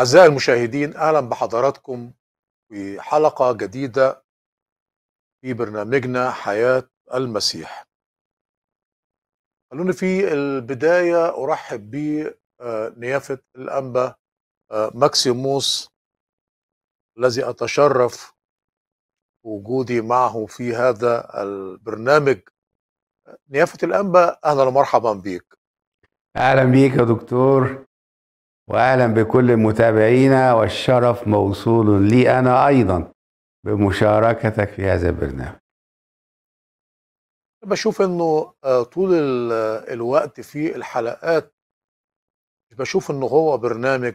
أعزائي المشاهدين أهلا بحضراتكم في حلقة جديدة في برنامجنا حياة المسيح خلوني في البداية أرحب بنيافة آه، الأنبا آه، ماكسيموس الذي أتشرف وجودي معه في هذا البرنامج نيافة الأنبا أهلا ومرحبا بك أهلا بك يا دكتور واهلا بكل متابعينا والشرف موصول لي انا ايضا بمشاركتك في هذا البرنامج بشوف انه آه، طول آه، الوقت في الحلقات بشوف انه هو برنامج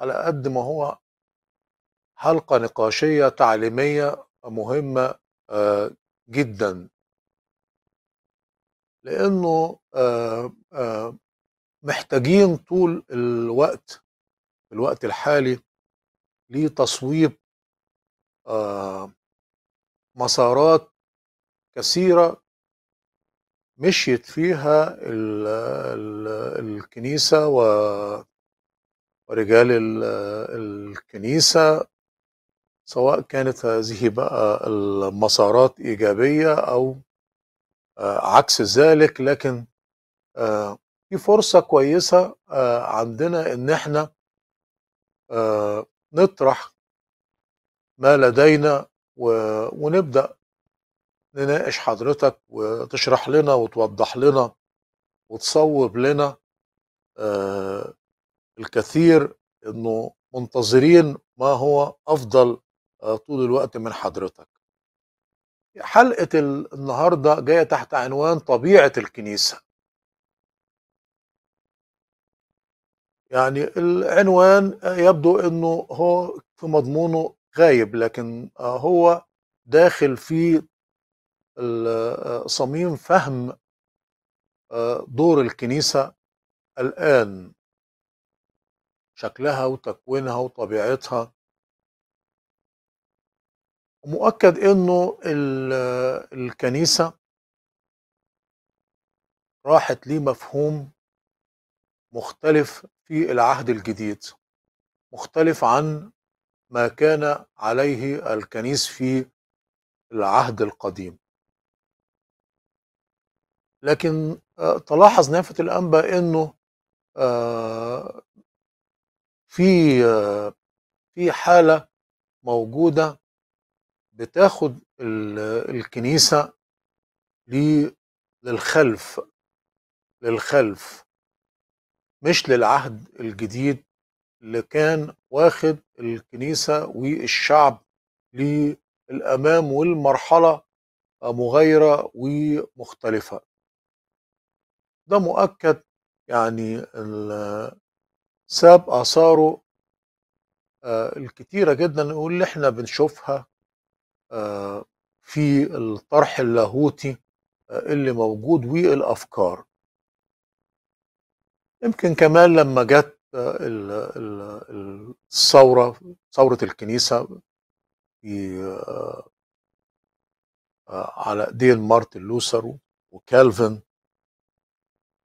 على قد ما هو حلقة نقاشية تعليمية مهمة آه، جدا لانه محتاجين طول الوقت في الوقت الحالي لتصويب آه، مسارات كثيرة مشيت فيها الـ الـ الكنيسة ورجال الـ الكنيسة سواء كانت هذه بقى المسارات إيجابية أو آه، عكس ذلك لكن آه، دي فرصة كويسة آه، عندنا ان احنا آه، نطرح ما لدينا ونبدأ نناقش حضرتك وتشرح لنا وتوضح لنا وتصوب لنا آه، الكثير انه منتظرين ما هو افضل طول الوقت من حضرتك حلقة النهاردة جاية تحت عنوان طبيعة الكنيسة يعني العنوان يبدو انه هو في مضمونه غايب لكن هو داخل في صميم فهم آه، دور الكنيسة الآن شكلها وتكوينها وطبيعتها مؤكد انه الكنيسة راحت لمفهوم مختلف في العهد الجديد مختلف عن ما كان عليه الكنيس في العهد القديم لكن آه، تلاحظ نافة الأنبا أنه آه، في آه، في حالة موجودة بتاخد الكنيسة للخلف للخلف مش للعهد الجديد اللي كان واخد الكنيسة والشعب للأمام والمرحلة مغايرة ومختلفة ده مؤكد يعني ساب آثاره آه، الكتيرة جدا واللي احنا بنشوفها آه، في الطرح اللاهوتي آه، اللي موجود والأفكار يمكن كمان لما جت الثورة ثورة الكنيسة في آه، على ايدين مارتن لوثر وكالفن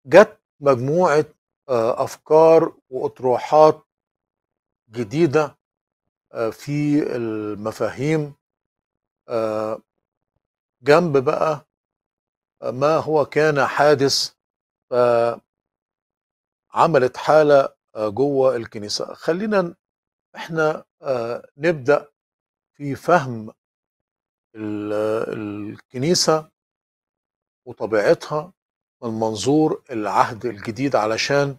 جت مجموعة آه، أفكار وأطروحات جديدة آه، في المفاهيم جنب بقى ما هو كان حادث عملت حالة آه، جوه الكنيسة خلينا احنا آه، نبدأ في فهم الكنيسة وطبيعتها من منظور العهد الجديد علشان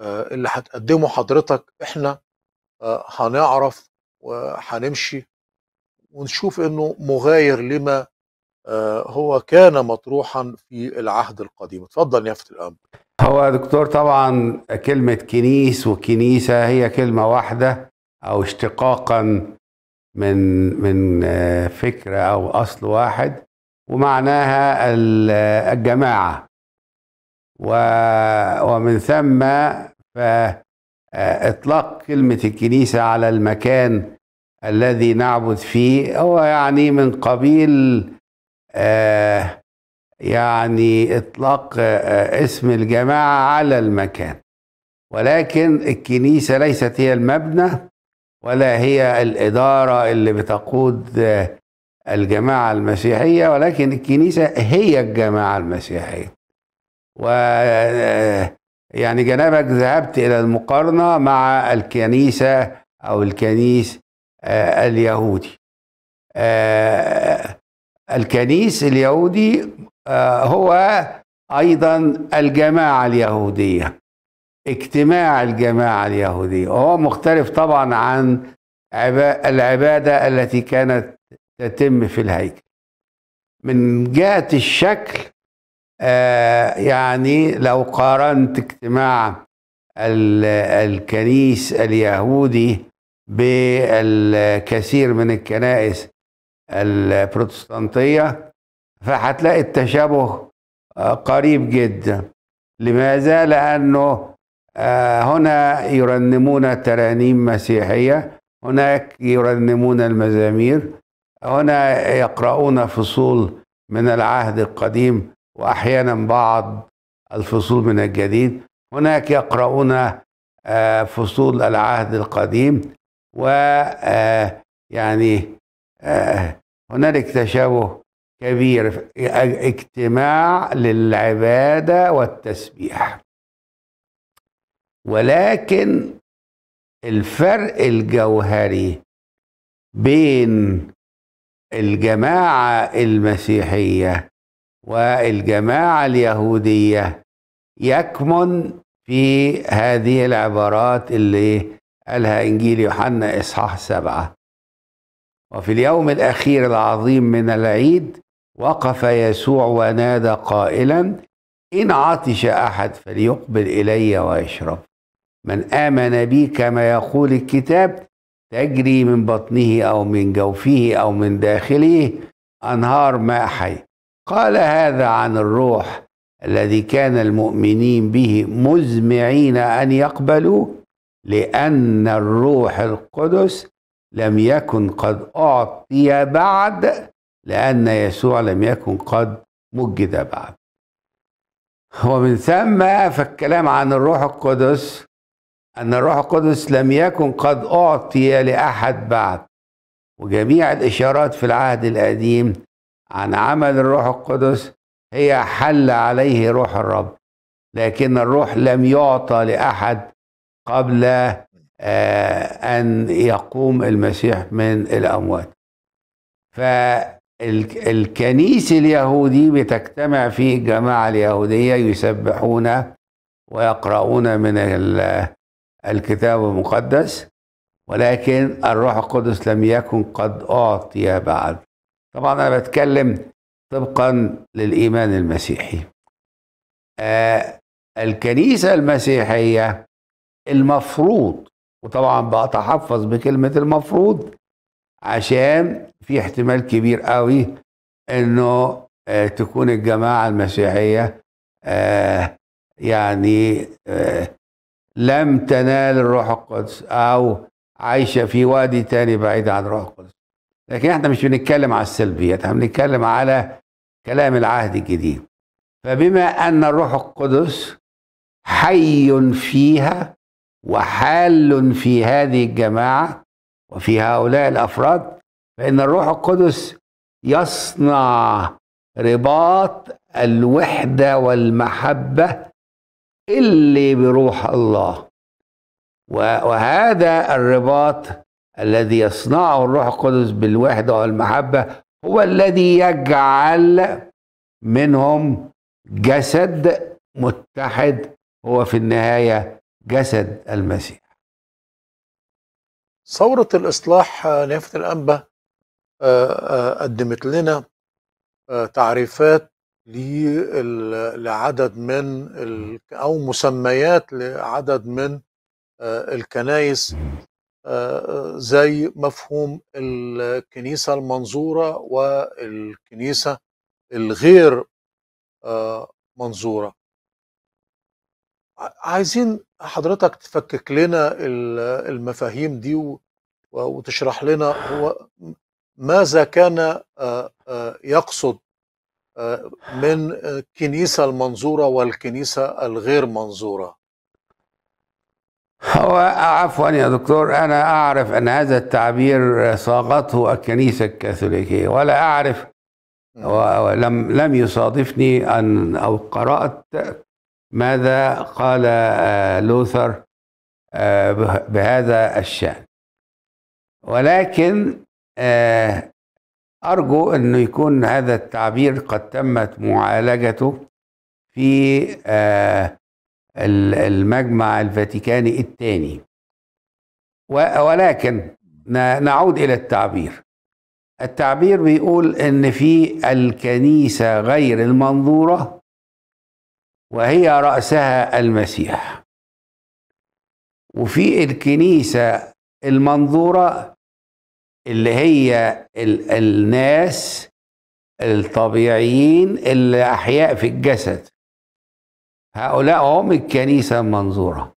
آه، اللي هتقدمه حضرتك احنا هنعرف وهنمشي ونشوف انه مغاير لما هو كان مطروحا في العهد القديم اتفضل يا فتى الامر هو يا دكتور طبعا كلمة كنيس وكنيسة هي كلمة واحدة أو اشتقاقا من من آه، فكرة أو أصل واحد ومعناها آه، الجماعة ومن ثم فإطلاق آه، كلمة الكنيسة على المكان الذي نعبد فيه هو يعني من قبيل آه يعني اطلاق آه، آه، اسم الجماعه على المكان ولكن الكنيسه ليست هي المبنى ولا هي الاداره اللي بتقود آه، الجماعه المسيحيه ولكن الكنيسه هي الجماعه المسيحيه و يعني جنابك ذهبت الى المقارنه مع الكنيسه او الكنيس اليهودي الكنيس اليهودي آه، هو ايضا الجماعه اليهوديه اجتماع الجماعه اليهوديه وهو مختلف طبعا عن العباده التي كانت تتم في الهيكل من جهه الشكل آه، يعني لو قارنت اجتماع الكنيس اليهودي بالكثير من الكنائس البروتستانتيه فهتلاقي التشابه آه، قريب جدا لماذا؟ لأنه آه، هنا يرنمون ترانيم مسيحية هناك يرنمون المزامير هنا يقرؤون فصول من العهد القديم وأحيانا بعض الفصول من الجديد هناك يقرؤون آه، فصول العهد القديم ويعني هنالك تشابه كبير اجتماع للعبادة والتسبيح ولكن الفرق الجوهري بين الجماعة المسيحية والجماعة اليهودية يكمن في هذه العبارات اللي قالها إنجيل يوحنا إصحاح سبعة وفي اليوم الأخير العظيم من العيد وقف يسوع ونادى قائلا إن عطش أحد فليقبل إلي ويشرب من آمن بي كما يقول الكتاب تجري من بطنه أو من جوفه أو من داخله أنهار ماء حي قال هذا عن الروح الذي كان المؤمنين به مزمعين أن يقبلوا لأن الروح القدس لم يكن قد أعطي بعد لأن يسوع لم يكن قد مجد بعد ومن ثم فالكلام عن الروح القدس أن الروح القدس لم يكن قد أعطي لأحد بعد وجميع الإشارات في العهد القديم عن عمل الروح القدس هي حل عليه روح الرب لكن الروح لم يعطى لأحد قبل آه، أن يقوم المسيح من الأموات فالروح الكنيسة اليهودي بتجتمع فيه الجماعة اليهودية يسبحون ويقرؤون من الكتاب المقدس ولكن الروح القدس لم يكن قد أعطي بعد طبعا أنا بتكلم طبقا للإيمان المسيحي آه، الكنيسة المسيحية المفروض وطبعا بتحفظ بكلمة المفروض عشان في احتمال كبير قوي انه آه، تكون الجماعه المسيحيه آه، يعني آه، لم تنال الروح القدس او عايشه في وادي تاني بعيد عن الروح القدس لكن احنا مش بنتكلم على السلبيات احنا بنتكلم على كلام العهد الجديد فبما ان الروح القدس حي فيها وحال في هذه الجماعه وفي هؤلاء الافراد فان الروح القدس يصنع رباط الوحده والمحبه اللي بروح الله وهذا الرباط الذي يصنعه الروح القدس بالوحده والمحبه هو الذي يجعل منهم جسد متحد هو في النهايه جسد المسيح ثورة الإصلاح نيافة الأنبا آه، آه، قدمت لنا آه، تعريفات لعدد من أو مسميات لعدد من الكنائس زي مفهوم الكنيسة المنظورة والكنيسة الغير منظورة عايزين حضرتك تفكك لنا المفاهيم دي وتشرح لنا هو ماذا كان آه، آه، يقصد آه، من الكنيسة المنظورة والكنيسة الغير منظورة هو عفوا يا دكتور أنا أعرف أن هذا التعبير صاغته الكنيسة الكاثوليكية ولا أعرف ولم لم يصادفني أن أو قرأت ماذا قال آه، لوثر آه، بهذا الشأن ولكن آه، أرجو أن يكون هذا التعبير قد تمت معالجته في المجمع الفاتيكاني الثاني ولكن نعود إلى التعبير التعبير بيقول أن في الكنيسة غير المنظورة وهي رأسها المسيح وفي الكنيسة المنظورة اللي هي ال الناس الطبيعيين اللي أحياء في الجسد هؤلاء هم الكنيسة المنظورة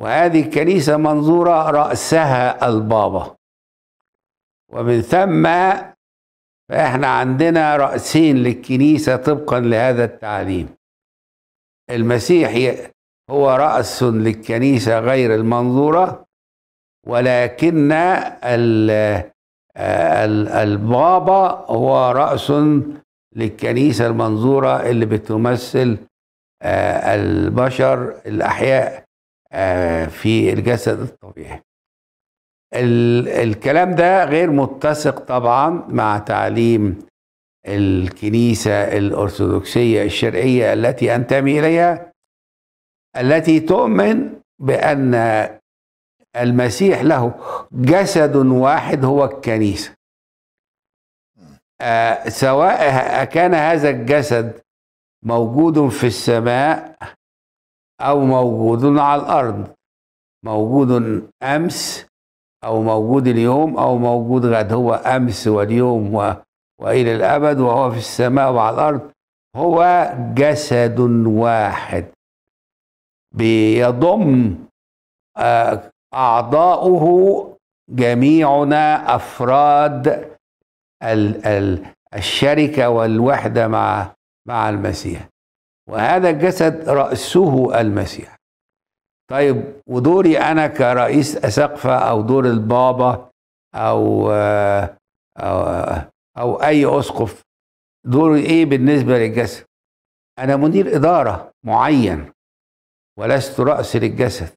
وهذه الكنيسة المنظورة رأسها البابا ومن ثم فإحنا عندنا رأسين للكنيسة طبقا لهذا التعليم المسيح هو رأس للكنيسة غير المنظورة ولكن البابا هو رأس للكنيسة المنظورة اللي بتمثل آه، البشر الأحياء آه، في الجسد الطبيعي الكلام ده غير متسق طبعا مع تعليم الكنيسة الأرثوذكسية الشرقية التي أنتمي إليها التي تؤمن بأن المسيح له جسد واحد هو الكنيسة آه سواء كان هذا الجسد موجود في السماء أو موجود على الأرض موجود أمس أو موجود اليوم أو موجود غد هو أمس واليوم و... والى الابد وهو في السماء وعلى الارض هو جسد واحد بيضم آه، اعضاؤه جميعنا افراد الشركه والوحده مع مع المسيح وهذا الجسد راسه المسيح طيب ودوري انا كرئيس اسقفه او دور البابا او, آه، أو آه، او اي اسقف دوره ايه بالنسبه للجسد انا مدير اداره معين ولست راس للجسد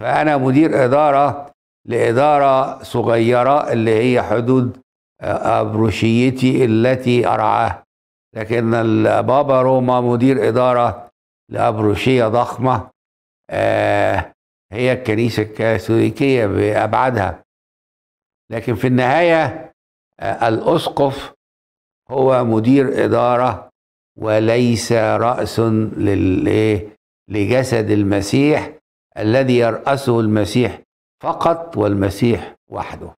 فانا مدير اداره لاداره صغيره اللي هي حدود آه، أبروشيتي التي أرعاه لكن البابا روما مدير إدارة لأبروشية ضخمة آه، هي الكنيسة الكاثوليكية بأبعادها لكن في النهاية آه، الأسقف هو مدير إدارة وليس رأس لجسد المسيح الذي يرأسه المسيح فقط والمسيح وحده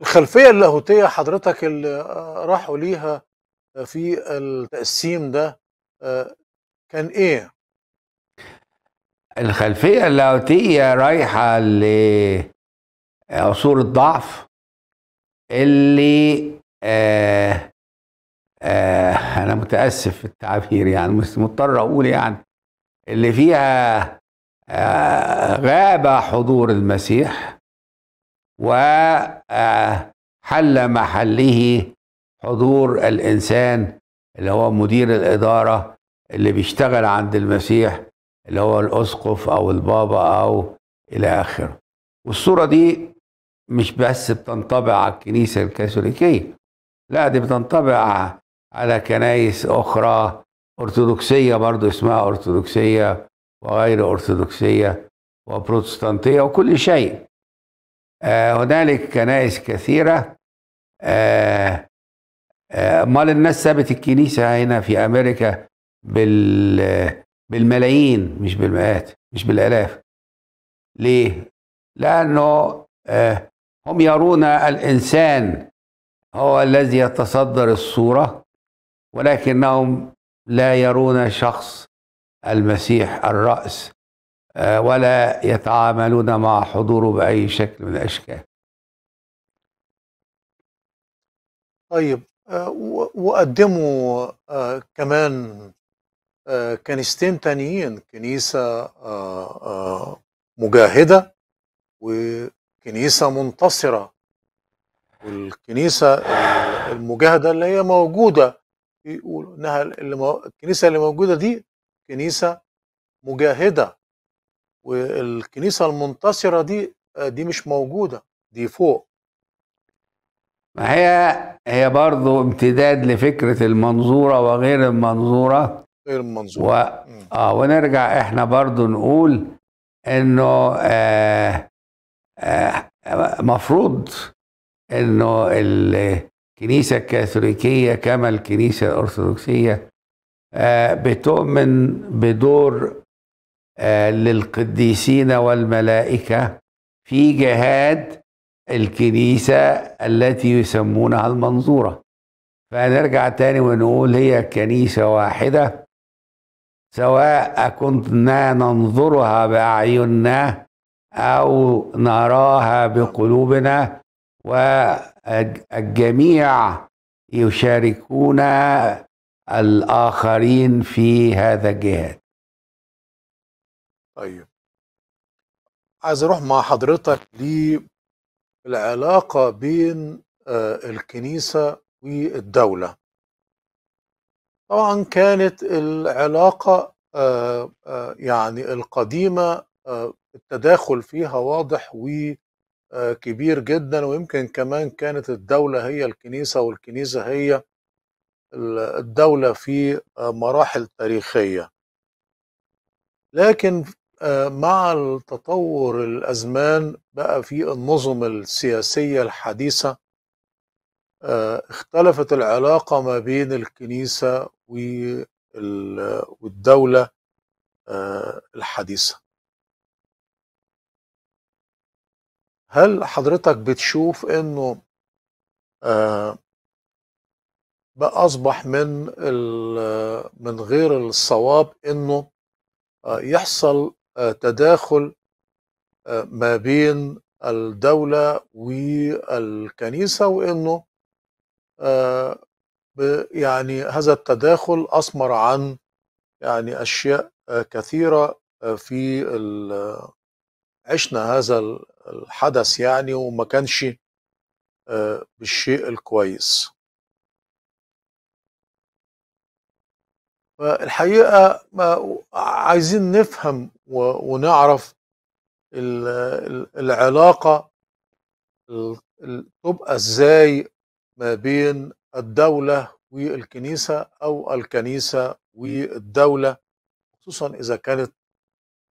الخلفية اللاهوتية حضرتك اللي آه، راحوا ليها آه، في التقسيم ده كان ايه؟ الخلفية اللاهوتية رايحة لعصور الضعف اللي آه آه انا متاسف في التعبير يعني مش مضطر اقول يعني اللي فيها آه غاب حضور المسيح وحل آه، محله حضور الانسان اللي هو مدير الاداره اللي بيشتغل عند المسيح اللي هو الاسقف او البابا او الى اخره والصوره دي مش بس بتنطبع على الكنيسة الكاثوليكية لا دي بتنطبع على كنايس أخرى أرثوذكسية برضو اسمها أرثوذكسية وغير أرثوذكسية وبروتستانتية وكل شيء آه هنالك كنائس كثيرة آه, آه، امال آه الناس سابت الكنيسه هنا في امريكا بال بالملايين مش بالمئات مش بالالاف ليه لانه آه هم يرون الإنسان هو الذي يتصدر الصورة ولكنهم لا يرون شخص المسيح الرأس آه، ولا يتعاملون مع حضوره بأي شكل من الأشكال طيب آه، وقدموا آه، كمان كنيستين تانيين كنيسة مجاهدة كنيسة منتصرة والكنيسة المجاهدة اللي هي موجودة يقولوا إنها اللي الكنيسة اللي موجودة دي كنيسة مجاهدة والكنيسة المنتصرة دي دي مش موجودة دي فوق ما هي هي برضه امتداد لفكرة المنظورة وغير المنظورة غير المنظورة و... اه ونرجع احنا برضه نقول انه آه آه، مفروض انه الكنيسه الكاثوليكيه كما الكنيسه الارثوذكسيه آه، بتؤمن بدور آه، للقديسين والملائكه في جهاد الكنيسه التي يسمونها المنظوره فنرجع تاني ونقول هي كنيسه واحده سواء كنا ننظرها باعيننا او نراها بقلوبنا والجميع يشاركون الاخرين في هذا الجهاد. طيب عايز اروح مع حضرتك للعلاقه بين آه، الكنيسه والدوله. طبعا كانت العلاقه آه، آه، يعني القديمه التداخل فيها واضح وكبير آه، جدا ويمكن كمان كانت الدولة هي الكنيسة والكنيسة هي الدولة في آه، مراحل تاريخية لكن آه، مع تطور الأزمان بقى في النظم السياسية الحديثة اختلفت العلاقة ما بين الكنيسة والدولة الحديثة هل حضرتك بتشوف انه آه بقى اصبح من من غير الصواب انه آه يحصل آه تداخل آه، ما بين الدولة والكنيسة وانه آه، يعني هذا التداخل اثمر عن يعني اشياء آه، كثيرة في عشنا هذا الحدث يعني وما كانش آه، بالشيء الكويس فالحقيقة ما عايزين نفهم ونعرف العلاقة تبقى ازاي ما بين الدولة والكنيسة أو الكنيسة والدولة خصوصا إذا كانت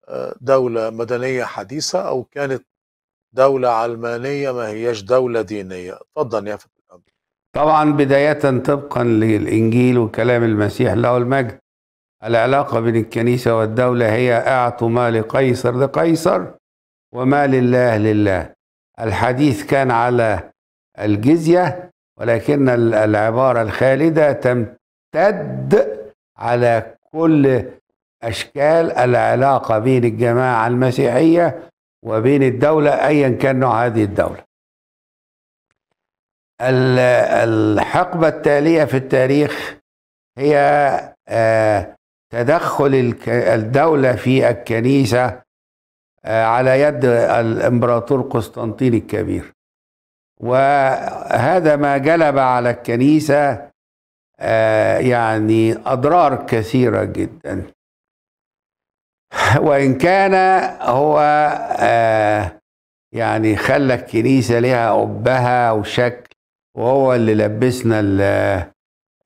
آه، دولة مدنية حديثة أو كانت دولة علمانية ما هيش دولة دينية تفضل يا فتى طبعا بداية طبقا للإنجيل وكلام المسيح له المجد العلاقة بين الكنيسة والدولة هي أعطوا ما لقيصر لقيصر وما لله لله الحديث كان على الجزية ولكن العبارة الخالدة تمتد على كل أشكال العلاقة بين الجماعة المسيحية وبين الدولة أيا كان نوع هذه الدولة الحقبة التالية في التاريخ هي آه، تدخل الدولة في الكنيسة آه، على يد الإمبراطور قسطنطين الكبير وهذا ما جلب على الكنيسة آه، يعني أضرار كثيرة جدا وإن كان هو آه يعني خلى الكنيسة لها قبها وشكل وهو اللي لبسنا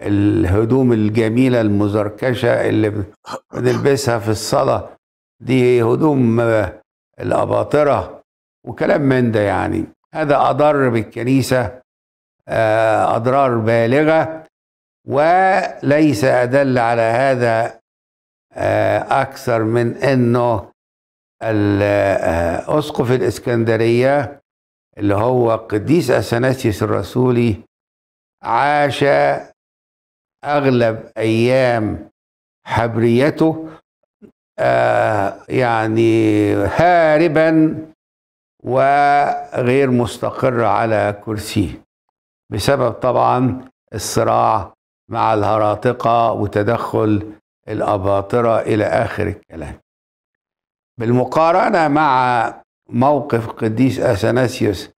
الهدوم الجميلة المزركشة اللي بنلبسها في الصلاة دي هدوم الأباطرة وكلام من ده يعني هذا أضر بالكنيسة آه، أضرار بالغة وليس أدل على هذا آه، أكثر من أنه أسقف الإسكندرية اللي هو قديس أثناسيوس الرسولي عاش أغلب أيام حبريته آه، يعني هاربا وغير مستقر على كرسيه بسبب طبعا الصراع مع الهراطقة وتدخل الأباطرة إلى آخر الكلام بالمقارنة مع موقف قديس أثناسيوس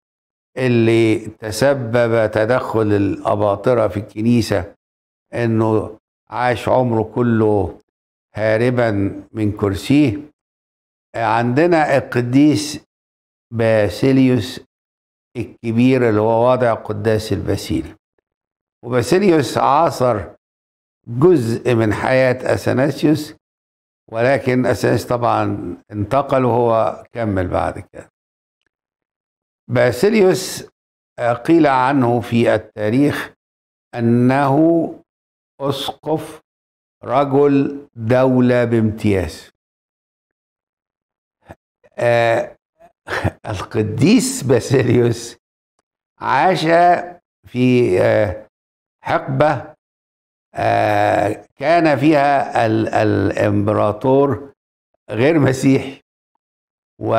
اللي تسبب تدخل الأباطرة في الكنيسة إنه عاش عمره كله هاربا من كرسيه عندنا القديس باسيليوس الكبير اللي هو واضع قداس الباسيل وباسيليوس عاصر جزء من حياة أثناسيوس ولكن أثناسيوس طبعا انتقل وهو كمل بعد كده باسيليوس آه، قيل عنه في التاريخ أنه أسقف رجل دولة بامتياز آه القديس باسيليوس عاش في آه حقبة آه، كان فيها الامبراطور غير مسيحي و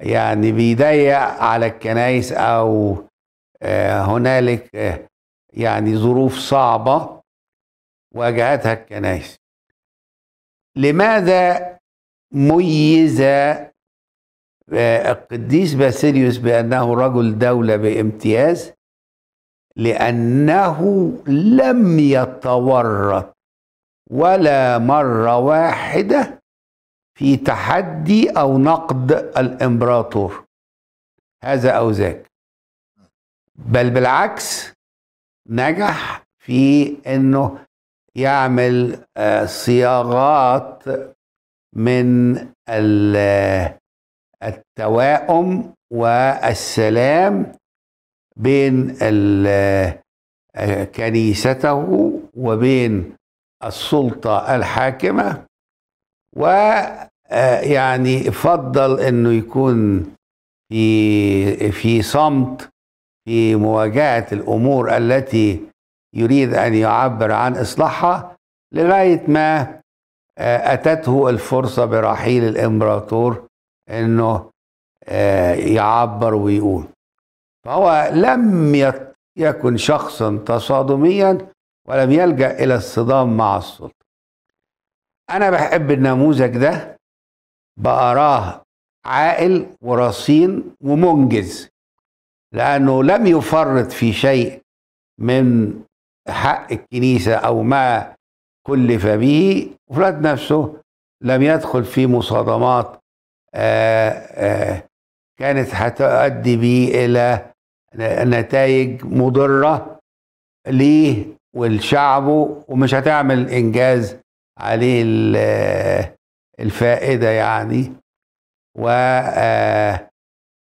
يعني بيضيق على الكنائس او آه، هنالك آه، يعني ظروف صعبه واجهتها الكنائس لماذا ميز القديس باسيليوس بانه رجل دوله بامتياز لأنه لم يتورط ولا مرة واحدة في تحدي أو نقد الإمبراطور هذا أو ذاك بل بالعكس نجح في أنه يعمل آه، صياغات من آه، التوائم والسلام بين آه، كنيسته وبين السلطة الحاكمة ويعني آه، فضل أنه يكون في في صمت في مواجهة الأمور التي يريد أن يعبر عن إصلاحها لغاية ما آه، أتته الفرصة برحيل الإمبراطور أنه يعبر ويقول فهو لم يكن شخصا تصادميا ولم يلجأ إلى الصدام مع السلطة أنا بحب النموذج ده بأراه عاقل ورصين ومنجز لأنه لم يفرط في شيء من حق الكنيسة أو ما كلف به وفي نفسه لم يدخل في مصادمات آآ آه، آآ آه، كانت هتؤدي به إلى نتائج مضرة ليه ولشعبه ومش هتعمل إنجاز عليه الفائدة يعني و آه،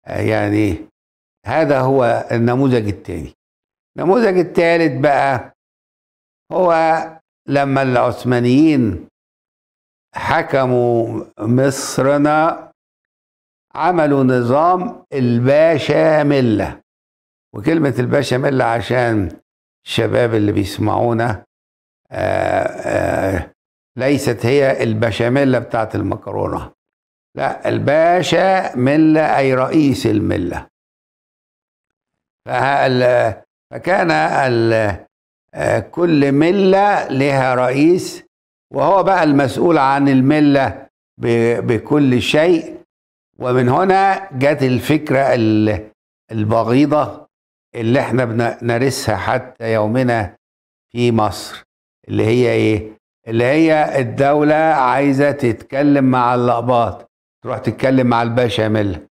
يعني هذا هو النموذج الثاني النموذج الثالث بقى هو لما العثمانيين حكموا مصرنا عملوا نظام الباشا ملة وكلمة البشاميل عشان الشباب اللي بيسمعونا آآ آه، آآ آه، ليست هي البشاميل بتاعت المكرونة لا الباشا ملة أي رئيس الملة فكان آه، كل ملة لها رئيس وهو بقى المسؤول عن الملة بكل شيء ومن هنا جت الفكرة البغيضة اللي احنا بنمارسها حتى يومنا في مصر اللي هي ايه؟ اللي هي الدولة عايزة تتكلم مع اللقباط تروح تتكلم مع الباشا مل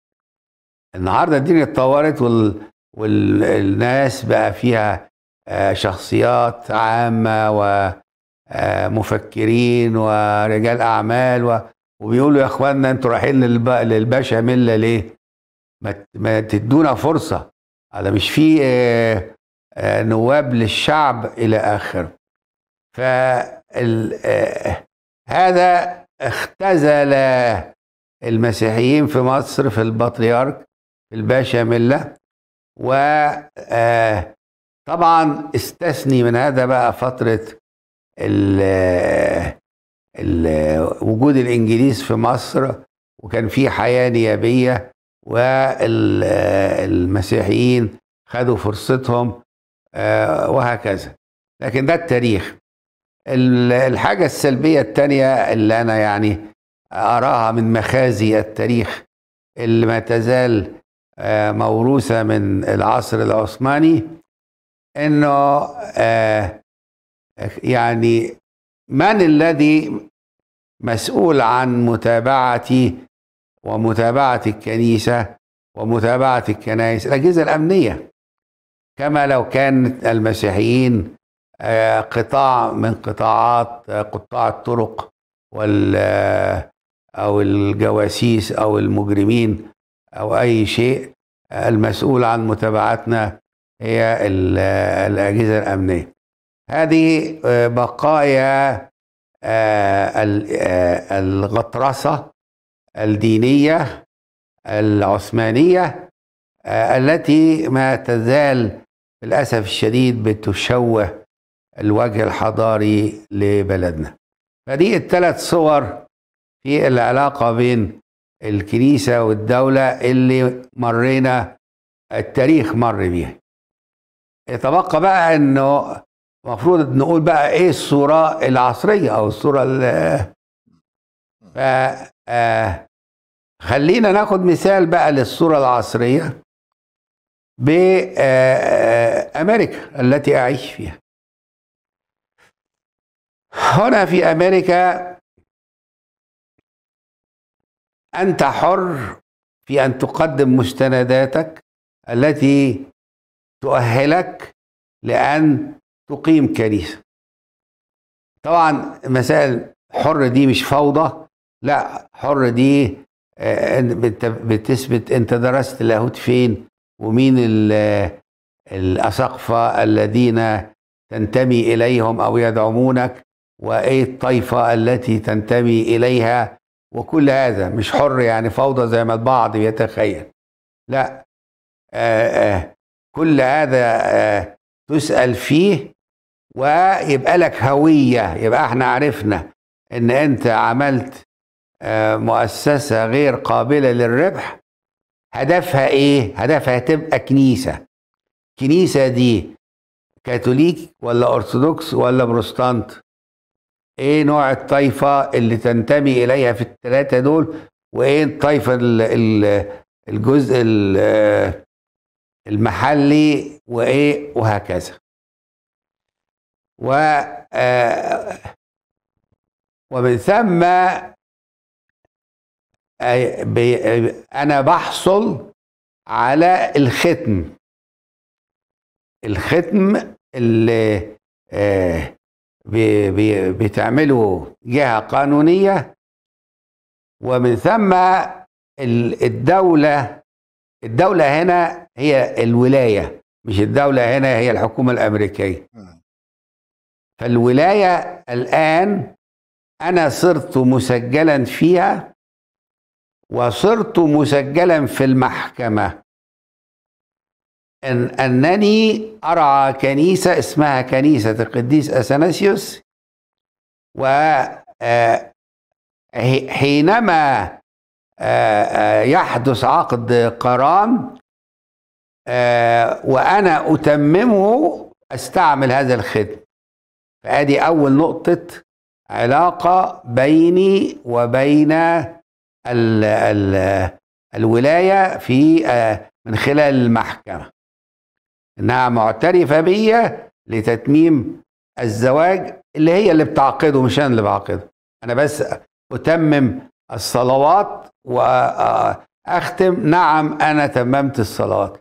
النهارده الدنيا اتطورت وال... والناس بقى فيها آه، شخصيات عامة ومفكرين آه، ورجال أعمال و... وبيقولوا يا إخواننا أنتوا رايحين للب... للباشا ملة ليه؟ ما تدونا فرصة على مش في آه، آه، نواب للشعب الى اخره آه، هذا اختزل المسيحيين في مصر في البطريرك في الباشا مله وطبعا استثني من هذا بقى فتره وجود الانجليز في مصر وكان في حياه نيابيه والمسيحيين خدوا فرصتهم آه، وهكذا لكن ده التاريخ الحاجة السلبية التانية اللي أنا يعني أراها من مخازي التاريخ اللي ما تزال آه، موروثة من العصر العثماني أنه آه، يعني من الذي مسؤول عن متابعتي ومتابعة الكنيسة ومتابعة الكنائس الأجهزة الأمنية كما لو كان المسيحيين آه، قطاع من قطاعات آه، قطاع الطرق وال آه، أو الجواسيس أو المجرمين أو أي شيء المسؤول عن متابعتنا هي الأجهزة الأمنية هذه بقايا الغطرسة الدينيه العثمانيه آه، التي ما تزال للاسف الشديد بتشوه الوجه الحضاري لبلدنا فدي الثلاث صور في العلاقه بين الكنيسه والدوله اللي مرينا التاريخ مر بيها يتبقى بقى انه المفروض نقول بقى ايه الصوره العصريه او الصوره آه خلينا ناخد مثال بقى للصورة العصرية بأمريكا آه، آه، التي أعيش فيها هنا في أمريكا أنت حر في أن تقدم مستنداتك التي تؤهلك لأن تقيم كنيسة طبعا مسائل حر دي مش فوضى لا حر دي آه، بتثبت انت درست اللاهوت فين ومين الاساقفه الذين تنتمي اليهم او يدعمونك وايه الطائفه التي تنتمي اليها وكل هذا مش حر يعني فوضى زي ما البعض يتخيل لا آآ آه، آآ آه، كل هذا تسال فيه ويبقى لك هويه يبقى احنا عرفنا ان انت عملت آه، مؤسسة غير قابلة للربح هدفها ايه؟ هدفها تبقى كنيسة كنيسة دي كاثوليك ولا ارثوذكس ولا بروستانت ايه نوع الطائفة اللي تنتمي اليها في الثلاثة دول وايه الطائفة الجزء المحلي وايه وهكذا و آه، ومن ثم انا بحصل على الختم الختم اللي آه، بتعمله جهه قانونيه ومن ثم الدوله الدوله هنا هي الولايه مش الدوله هنا هي الحكومه الامريكيه فالولايه الان انا صرت مسجلا فيها وصرت مسجلا في المحكمة أن أنني أرعى كنيسة اسمها كنيسة القديس أثناسيوس و آه، حينما آه، آه، يحدث عقد قران وأنا أتممه أستعمل هذا الخدم فأدي أول نقطة علاقة بيني وبين ال ال الولايه في آه، من خلال المحكمه انها معترفه بيا لتتميم الزواج اللي هي اللي بتعقده مش انا اللي بعقده انا بس اتمم الصلوات واختم آه، نعم انا تممت الصلوات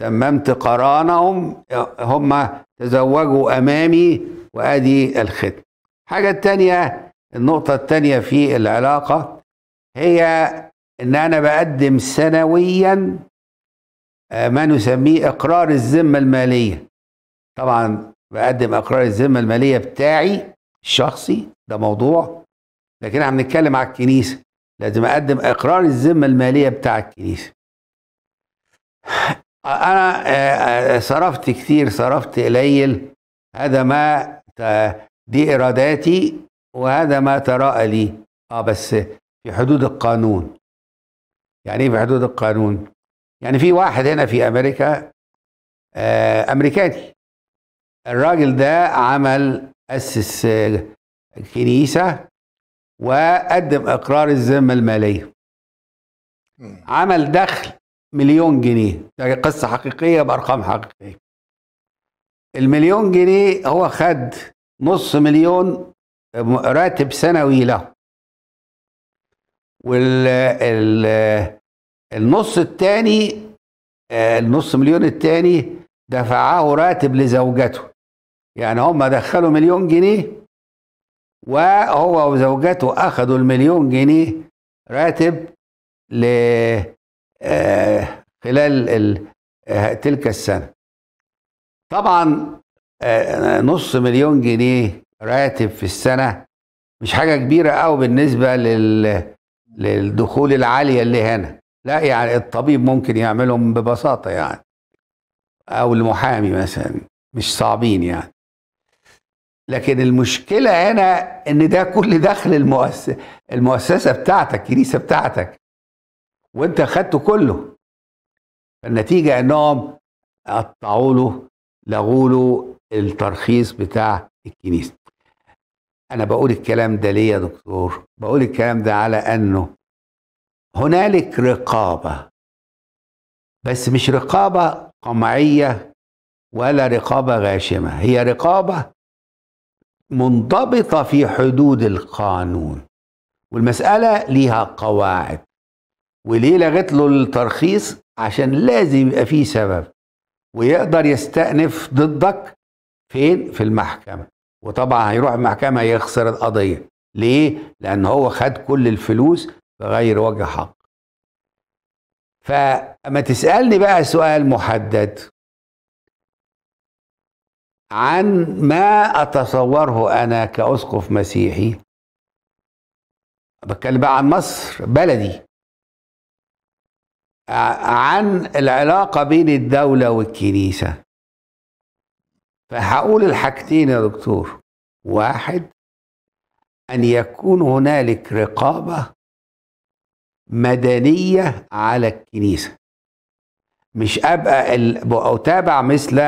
تممت قرانهم هم تزوجوا امامي وادي الختم الحاجه الثانيه النقطه الثانيه في العلاقه هي ان انا بقدم سنويا آه، ما نسميه اقرار الذمه الماليه طبعا بقدم اقرار الذمه الماليه بتاعي الشخصي ده موضوع لكن احنا بنتكلم على الكنيسه لازم اقدم اقرار الذمه الماليه بتاع الكنيسه انا آه، آه، صرفت كثير صرفت قليل هذا ما دي اراداتي وهذا ما تراءى لي اه بس في حدود القانون يعني ايه في حدود القانون يعني في واحد هنا في امريكا آه، امريكاني الراجل ده عمل اسس آه، كنيسه وقدم اقرار الذمه الماليه عمل دخل مليون جنيه يعني قصه حقيقيه بارقام حقيقيه المليون جنيه هو خد نص مليون آه، راتب سنوي له والنص الثاني آه، النص مليون الثاني دفعه راتب لزوجته يعني هم دخلوا مليون جنيه وهو وزوجته أخذوا المليون جنيه راتب ل آه، خلال آه، تلك السنة طبعا نص مليون جنيه راتب في السنة مش حاجة كبيرة أو بالنسبة لل للدخول العالية اللي هنا لا يعني الطبيب ممكن يعملهم ببساطة يعني أو المحامي مثلا مش صعبين يعني لكن المشكلة هنا إن ده كل دخل المؤسسة المؤسسة بتاعتك الكنيسة بتاعتك وأنت خدته كله فالنتيجة إنهم قطعوا له لغوا له الترخيص بتاع الكنيسة أنا بقول الكلام ده ليه يا دكتور؟ بقول الكلام ده على أنه هنالك رقابة بس مش رقابة قمعية ولا رقابة غاشمة هي رقابة منضبطة في حدود القانون والمسألة ليها قواعد وليه لغت له الترخيص عشان لازم يبقى فيه سبب ويقدر يستأنف ضدك فين في المحكمة وطبعا هيروح المحكمه يخسر القضيه ليه لان هو خد كل الفلوس بغير وجه حق فاما تسالني بقى سؤال محدد عن ما اتصوره انا كاسقف مسيحي بتكلم بقى عن مصر بلدي عن العلاقه بين الدوله والكنيسه فهقول الحاجتين يا دكتور واحد ان يكون هنالك رقابه مدنيه على الكنيسه مش ابقى اتابع مثل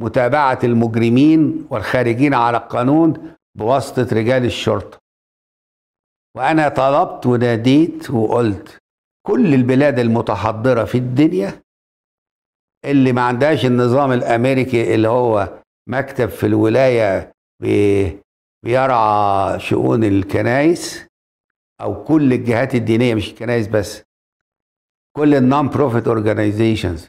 متابعه المجرمين والخارجين على القانون بواسطه رجال الشرطه وانا طلبت وناديت وقلت كل البلاد المتحضره في الدنيا اللي ما عندهاش النظام الامريكي اللي هو مكتب في الولاية بيرعى شؤون الكنائس أو كل الجهات الدينية مش الكنائس بس كل النون بروفيت اورجانيزيشنز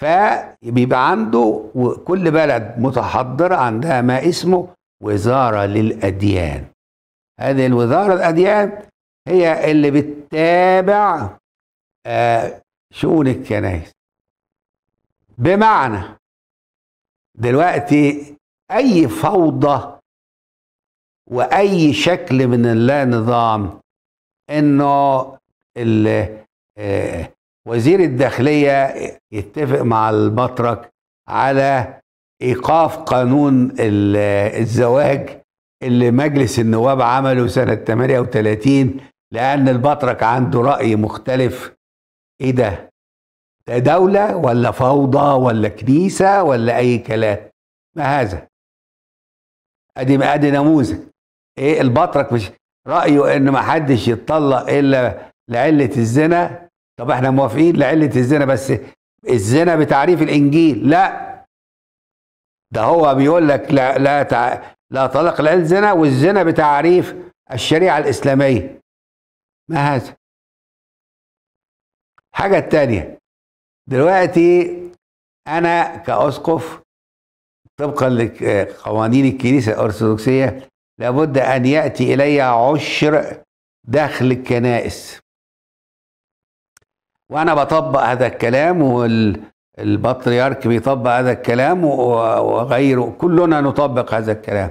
فبيبقى عنده كل بلد متحضر عندها ما اسمه وزارة للأديان هذه الوزارة الأديان هي اللي بتتابع آه، شؤون الكنائس بمعنى دلوقتي اي فوضى واي شكل من اللا نظام انه آه، وزير الداخليه يتفق مع البطرك على ايقاف قانون الزواج اللي مجلس النواب عمله سنه 38 لان البطرك عنده راي مختلف ايه ده دولة ولا فوضى ولا كنيسة ولا أي كلام ما هذا أدي ما أدي نموذج إيه البطرك مش رأيه إن ما حدش يتطلق إلا لعلة الزنا طب إحنا موافقين لعلة الزنا بس الزنا بتعريف الإنجيل لا ده هو بيقول لك لا لا, تع... لا طلاق لعلة الزنا والزنا بتعريف الشريعة الإسلامية ما هذا الحاجة التانية دلوقتي انا كاسقف طبقا لقوانين الكنيسه الارثوذكسيه لابد ان ياتي الي عشر دخل الكنائس وانا بطبق هذا الكلام والبطريرك بيطبق هذا الكلام وغيره كلنا نطبق هذا الكلام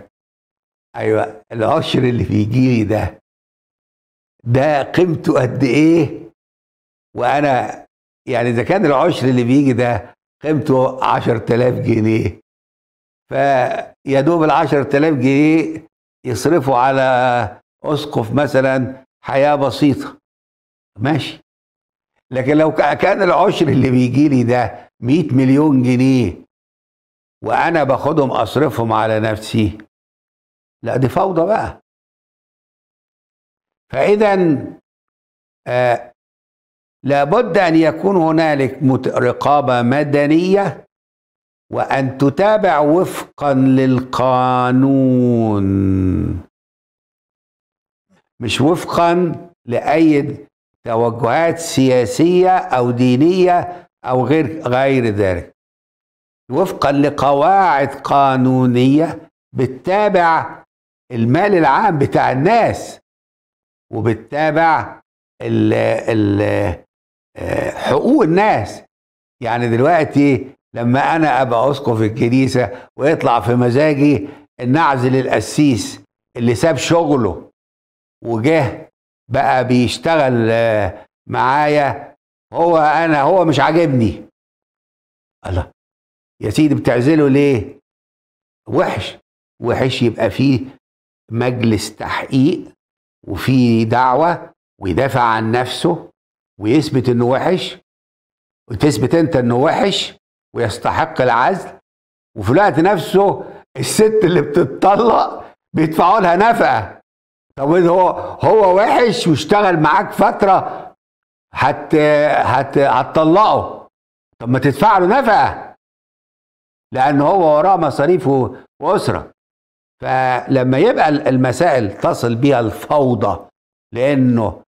ايوه العشر اللي بيجي لي ده ده قيمته قد ايه وانا يعني إذا كان العشر اللي بيجي ده قيمته 10000 جنيه فيا دوب ال 10000 جنيه يصرفوا على أسقف مثلا حياة بسيطة ماشي لكن لو كان العشر اللي بيجي لي ده 100 مليون جنيه وانا باخدهم اصرفهم على نفسي لا دي فوضى بقى فاذا آه، لابد ان يكون هنالك رقابه مدنيه وان تتابع وفقا للقانون مش وفقا لاي توجهات سياسيه او دينيه او غير غير ذلك وفقا لقواعد قانونيه بتتابع المال العام بتاع الناس وبتتابع ال ال حقوق الناس يعني دلوقتي لما انا ابقى اسقف الكنيسه ويطلع في مزاجي اعزل القسيس اللي ساب شغله وجه بقى بيشتغل آه، معايا هو انا هو مش عاجبني الله يا سيدي بتعزله ليه وحش وحش يبقى فيه مجلس تحقيق وفيه دعوه ويدافع عن نفسه ويثبت انه وحش وتثبت انت انه وحش ويستحق العزل وفي الوقت نفسه الست اللي بتتطلق بيدفعوا لها نفقه طب اذا هو هو وحش واشتغل معاك فتره هت هت هتطلقه طب ما تدفع له نفقه لان هو وراه مصاريف واسره فلما يبقى المسائل تصل بيها الفوضى لانه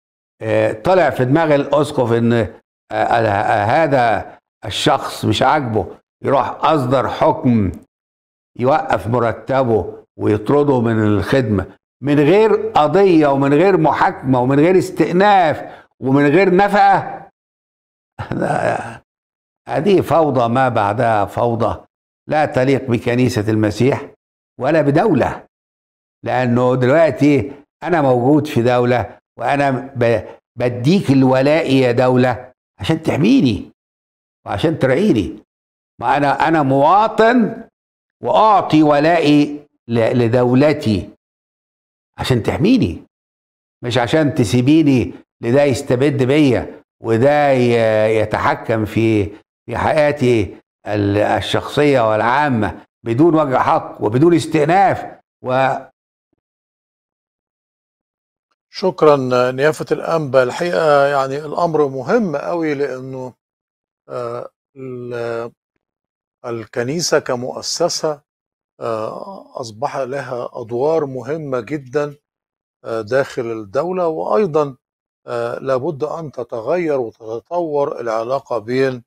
طلع في دماغ الاسقف ان آه، آه، آه، هذا الشخص مش عاجبه يروح اصدر حكم يوقف مرتبه ويطرده من الخدمه من غير قضيه ومن غير محاكمه ومن غير استئناف ومن غير نفقه هذه فوضى ما بعدها فوضى لا تليق بكنيسه المسيح ولا بدوله لانه دلوقتي انا موجود في دوله وانا بديك الولاء يا دوله عشان تحميني وعشان ترعيني ما انا انا مواطن واعطي ولائي لدولتي عشان تحميني مش عشان تسيبيني لده يستبد بيا وده يتحكم في في حياتي الشخصيه والعامه بدون وجه حق وبدون استئناف و شكرا نيافة الأنبا الحقيقة يعني الأمر مهم قوي لأنه آه، الكنيسة كمؤسسة آه، أصبح لها أدوار مهمة جدا آه، داخل الدولة وأيضا لابد أن تتغير وتتطور العلاقة بين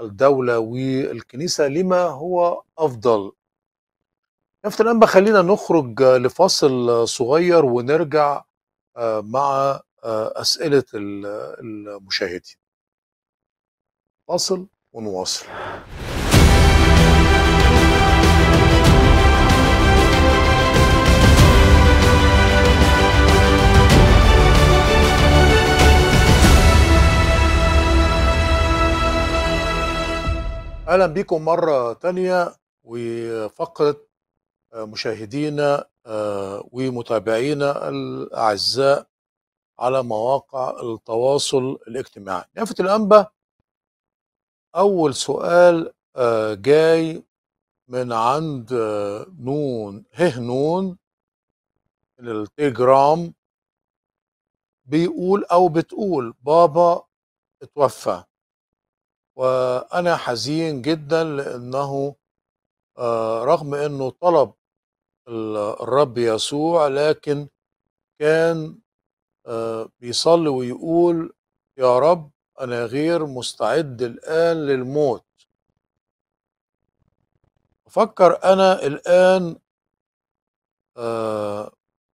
الدولة والكنيسة لما هو أفضل نيافة الأنبا خلينا نخرج لفصل صغير ونرجع مع آه، أسئلة المشاهدين فاصل ونواصل اهلا بكم مره تانية وفقره آه، مشاهدينا آه، ومتابعينا الأعزاء على مواقع التواصل الاجتماعي نافة الأنبا أول سؤال آه، جاي من عند آه، نون هه نون من التليجرام بيقول أو بتقول بابا اتوفى وأنا حزين جدا لأنه رغم أنه طلب الرب يسوع لكن كان آه، بيصلي ويقول يا رب أنا غير مستعد الآن للموت أفكر أنا الآن آه،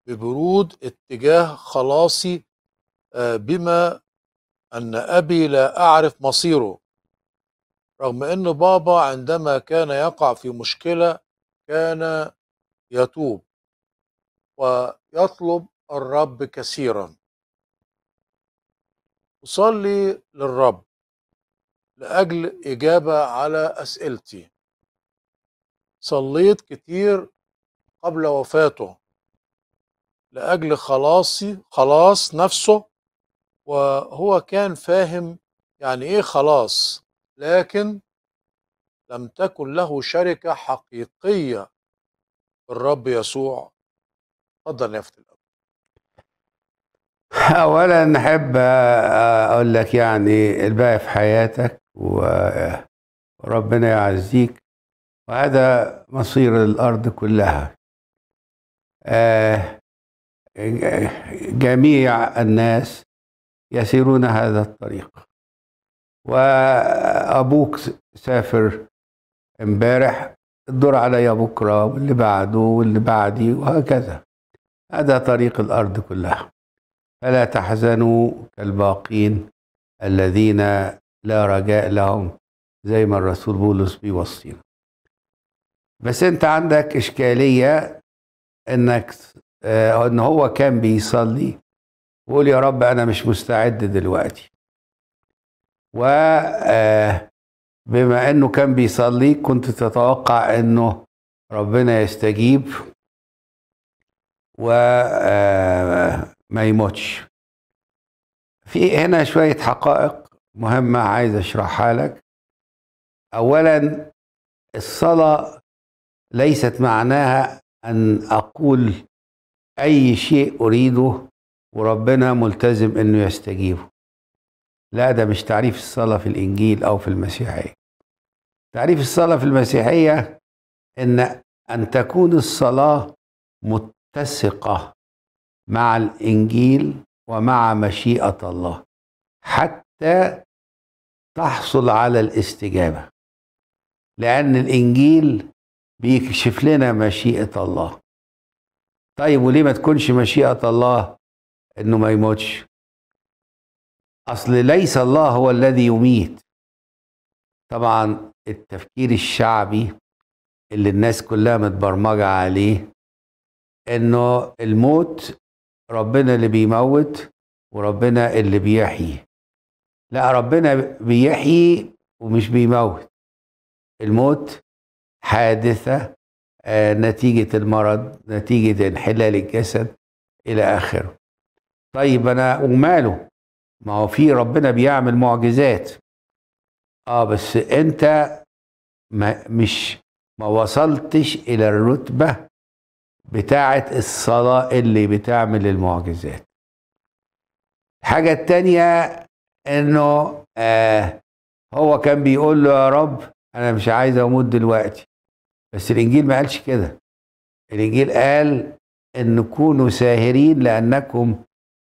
ببرود اتجاه خلاصي آه، بما أن أبي لا أعرف مصيره رغم أن بابا عندما كان يقع في مشكلة كان يتوب ويطلب الرب كثيرا أصلي للرب لأجل إجابة على أسئلتي صليت كتير قبل وفاته لأجل خلاصي خلاص نفسه وهو كان فاهم يعني إيه خلاص لكن لم تكن له شركة حقيقية الرب يسوع اتفضل يا فتى اولا نحب اقول لك يعني الباقي في حياتك وربنا يعزيك وهذا مصير الارض كلها جميع الناس يسيرون هذا الطريق وابوك سافر امبارح الدور عليا بكرة واللي بعده واللي بعدي وهكذا هذا طريق الأرض كلها فلا تحزنوا كالباقين الذين لا رجاء لهم زي ما الرسول بولس بيوصينا بس انت عندك إشكالية انك آه، ان هو كان بيصلي ويقول يا رب انا مش مستعد دلوقتي و آه، بما انه كان بيصلي كنت تتوقع انه ربنا يستجيب وما آه، يموتش في هنا شوية حقائق مهمة عايز أشرحها لك أولا الصلاة ليست معناها أن أقول أي شيء أريده وربنا ملتزم أنه يستجيبه لا ده مش تعريف الصلاة في الإنجيل أو في المسيحية تعريف الصلاة في المسيحية إن أن تكون الصلاة متسقة مع الإنجيل ومع مشيئة الله حتى تحصل على الاستجابة لأن الإنجيل بيكشف لنا مشيئة الله طيب وليه ما تكونش مشيئة الله إنه ما يموتش أصل ليس الله هو الذي يميت طبعا التفكير الشعبي اللي الناس كلها متبرمجة عليه إنه الموت ربنا اللي بيموت وربنا اللي بيحيي لا ربنا بيحيي ومش بيموت الموت حادثة آه، نتيجة المرض نتيجة انحلال الجسد إلى آخره طيب أنا وماله ما هو في ربنا بيعمل معجزات اه بس انت ما مش ما وصلتش الى الرتبه بتاعه الصلاه اللي بتعمل المعجزات الحاجه الثانيه انه آه هو كان بيقول له يا رب انا مش عايز اموت دلوقتي بس الانجيل ما قالش كده الانجيل قال ان كونوا ساهرين لانكم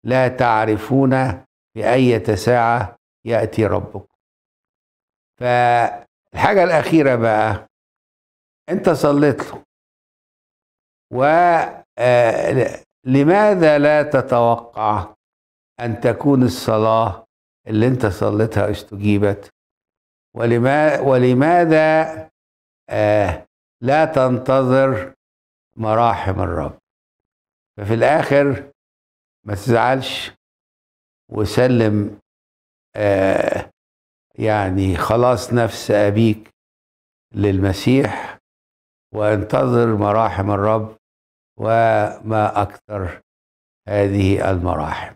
لا تعرفون في أي ساعة يأتي ربك فالحاجة الأخيرة بقى أنت صليت له ولماذا آه، لا تتوقع أن تكون الصلاة اللي أنت صليتها استجيبت ولما ولماذا آه، لا تنتظر مراحم الرب ففي الآخر ما تزعلش وسلم آه يعني خلاص نفس أبيك للمسيح وانتظر مراحم الرب وما أكثر هذه المراحم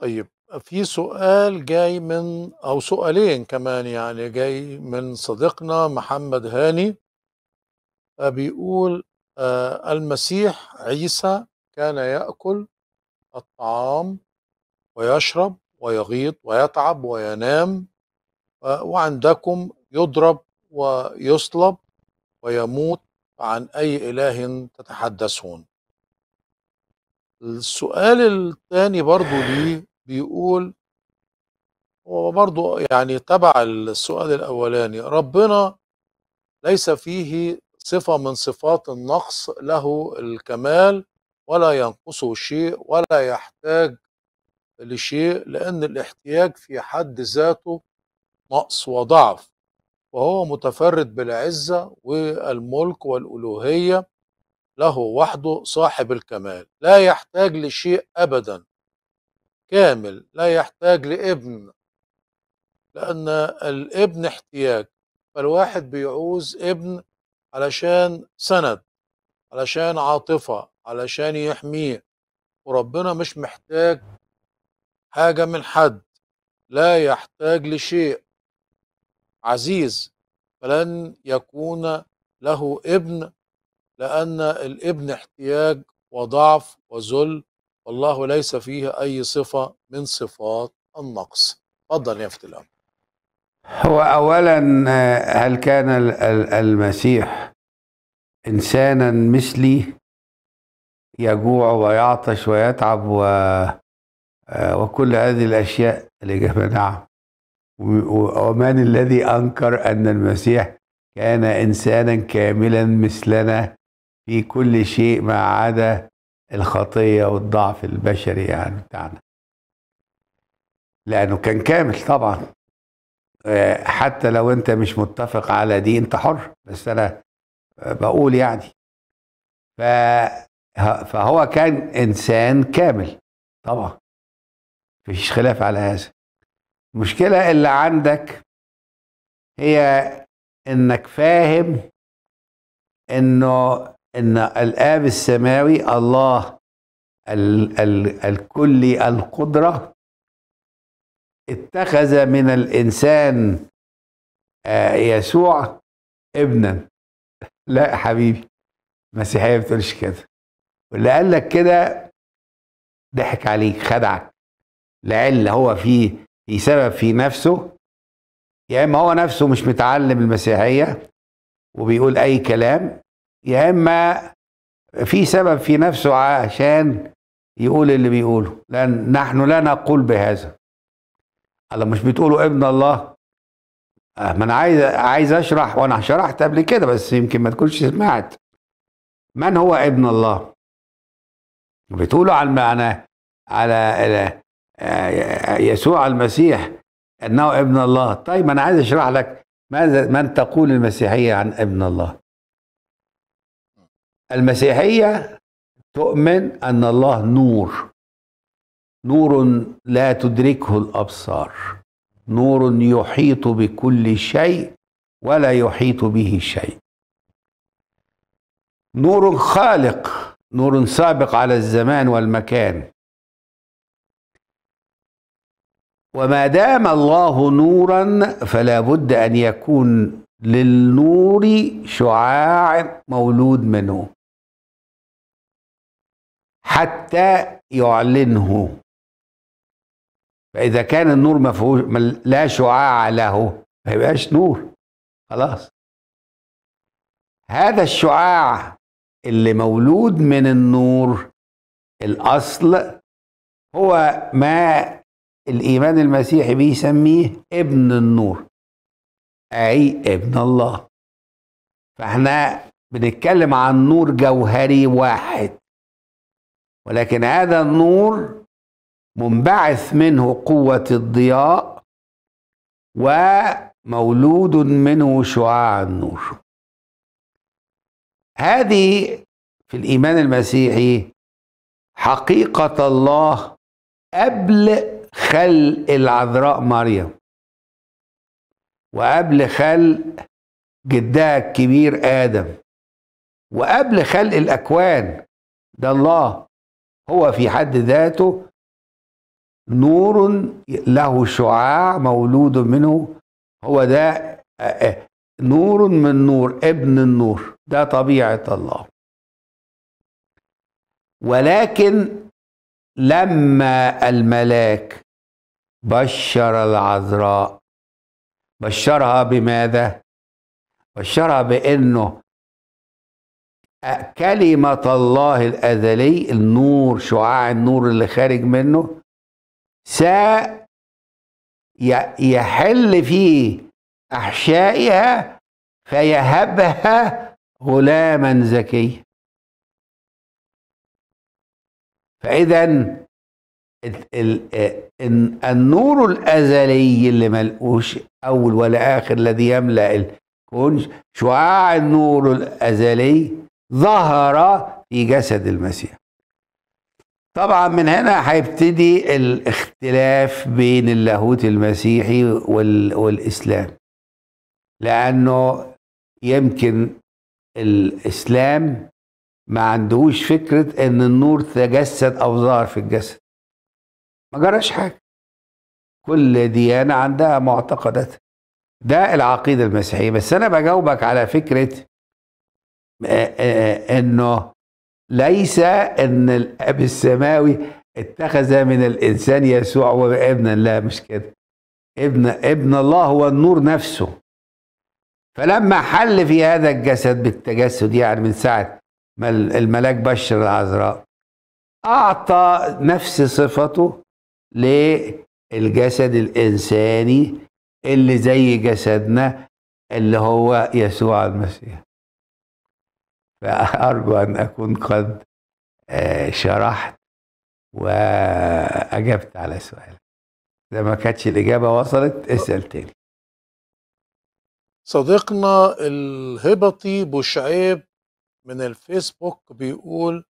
طيب في سؤال جاي من أو سؤالين كمان يعني جاي من صديقنا محمد هاني آه، بيقول آه، المسيح عيسى كان يأكل الطعام ويشرب ويغيط ويتعب وينام وعندكم يضرب ويصلب ويموت عن أي إله تتحدثون السؤال الثاني برضو ليه بيقول هو برضو يعني تبع السؤال الأولاني ربنا ليس فيه صفة من صفات النقص له الكمال ولا ينقصه شيء ولا يحتاج لشيء لأن الاحتياج في حد ذاته نقص وضعف وهو متفرد بالعزة والملك والألوهية له وحده صاحب الكمال لا يحتاج لشيء أبدا كامل لا يحتاج لابن لأن الابن احتياج فالواحد بيعوز ابن علشان سند علشان عاطفة علشان يحميه وربنا مش محتاج حاجة من حد لا يحتاج لشيء عزيز فلن يكون له ابن لأن الابن احتياج وضعف وذل والله ليس فيه أي صفة من صفات النقص تفضل يا فتي هو أولا هل كان المسيح إنسانا مثلي يجوع ويعطش ويتعب و... آه، وكل هذه الأشياء الإجابة نعم ومن الذي أنكر أن المسيح كان إنسانا كاملا مثلنا في كل شيء ما عدا الخطية والضعف البشري يعني بتاعنا لأنه كان كامل طبعا آه، حتى لو أنت مش متفق على دي أنت حر بس أنا بقول يعني فهو كان انسان كامل طبعا مفيش خلاف على هذا المشكله اللي عندك هي انك فاهم انه ان الاب السماوي الله ال ال الكلي القدره اتخذ من الانسان آه، يسوع ابنا لا يا حبيبي المسيحيه ما بتقولش كده واللي قال لك كده ضحك عليك خدعك لعل هو فيه في سبب في نفسه يا اما هو نفسه مش متعلم المسيحيه وبيقول اي كلام يا اما في سبب في نفسه عشان يقول اللي بيقوله لان نحن لا نقول بهذا الله مش بتقولوا ابن الله آه، ما انا عايز عايز اشرح وانا شرحت قبل كده بس يمكن ما تكونش سمعت من هو ابن الله بتقولوا عن المعنى على آه، يسوع المسيح انه ابن الله طيب ما انا عايز اشرح لك ماذا من تقول المسيحيه عن ابن الله المسيحيه تؤمن ان الله نور نور لا تدركه الابصار نور يحيط بكل شيء ولا يحيط به شيء نور خالق نور سابق على الزمان والمكان وما دام الله نورا فلا بد ان يكون للنور شعاع مولود منه حتى يعلنه فاذا كان النور ما فيهوش لا شعاع له ما يبقاش نور خلاص هذا الشعاع اللي مولود من النور الاصل هو ما الايمان المسيحي بيسميه ابن النور اي ابن الله فاحنا بنتكلم عن نور جوهري واحد ولكن هذا النور منبعث منه قوة الضياء ومولود منه شعاع النور هذه في الإيمان المسيحي حقيقة الله قبل خلق العذراء مريم وقبل خلق جدها الكبير آدم وقبل خلق الأكوان ده الله هو في حد ذاته نور له شعاع مولود منه هو ده آه، نور من نور ابن النور ده طبيعة الله ولكن لما الملاك بشر العذراء بشرها بماذا بشرها بانه كلمة الله الأزلي النور شعاع النور اللي خارج منه سيحل في أحشائها فيهبها غلاما زكيا فإذا النور الأزلي اللي ملقوش أول ولا آخر الذي يملأ الكون شعاع النور الأزلي ظهر في جسد المسيح طبعا من هنا هيبتدي الاختلاف بين اللاهوت المسيحي وال... والإسلام لأنه يمكن الإسلام ما عندهوش فكرة إن النور تجسد أو ظهر في الجسد ما جراش حاجة كل ديانة عندها معتقداتها ده العقيدة المسيحية بس أنا بجاوبك على فكرة إنه ليس ان الاب السماوي اتخذ من الانسان يسوع وابنا لا مش كده ابن ابن الله هو النور نفسه فلما حل في هذا الجسد بالتجسد يعني من ساعه ما الملاك بشر العذراء اعطى نفس صفته للجسد الانساني اللي زي جسدنا اللي هو يسوع المسيح فأرجو أن أكون قد آه، شرحت وأجبت على سؤالك إذا ما كانتش الإجابة وصلت اسأل تاني صديقنا الهبطي بوشعيب من الفيسبوك بيقول